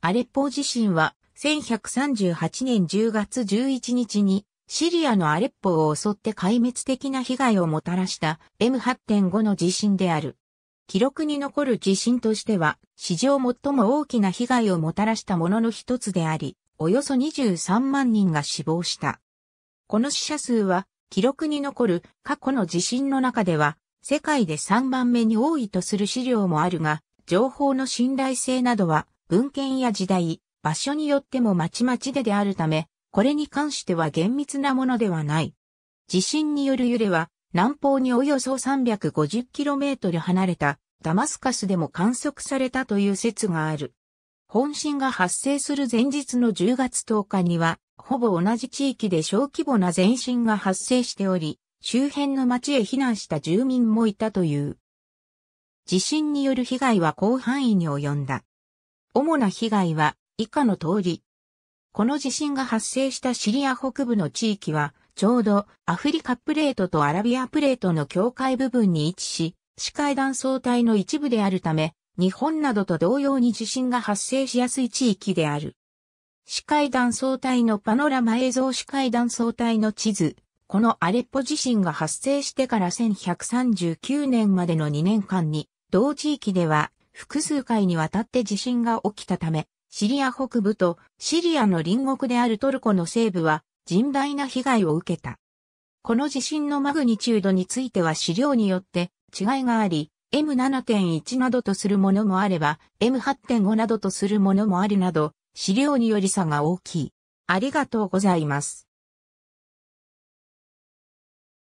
アレッポー地震は1138年10月11日にシリアのアレッポを襲って壊滅的な被害をもたらした M8.5 の地震である。記録に残る地震としては史上最も大きな被害をもたらしたものの一つであり、およそ23万人が死亡した。この死者数は記録に残る過去の地震の中では世界で3番目に多いとする資料もあるが、情報の信頼性などは文献や時代、場所によってもまちまちでであるため、これに関しては厳密なものではない。地震による揺れは、南方におよそ 350km 離れたダマスカスでも観測されたという説がある。本震が発生する前日の10月10日には、ほぼ同じ地域で小規模な前震が発生しており、周辺の町へ避難した住民もいたという。地震による被害は広範囲に及んだ。主な被害は以下の通り。この地震が発生したシリア北部の地域は、ちょうどアフリカプレートとアラビアプレートの境界部分に位置し、視海断層帯の一部であるため、日本などと同様に地震が発生しやすい地域である。視海断層帯のパノラマ映像視海断層帯の地図。このアレッポ地震が発生してから1139年までの2年間に、同地域では複数回にわたって地震が起きたため、シリア北部とシリアの隣国であるトルコの西部は甚大な被害を受けた。この地震のマグニチュードについては資料によって違いがあり、M7.1 などとするものもあれば、M8.5 などとするものもあるなど、資料により差が大きい。ありがとうございます。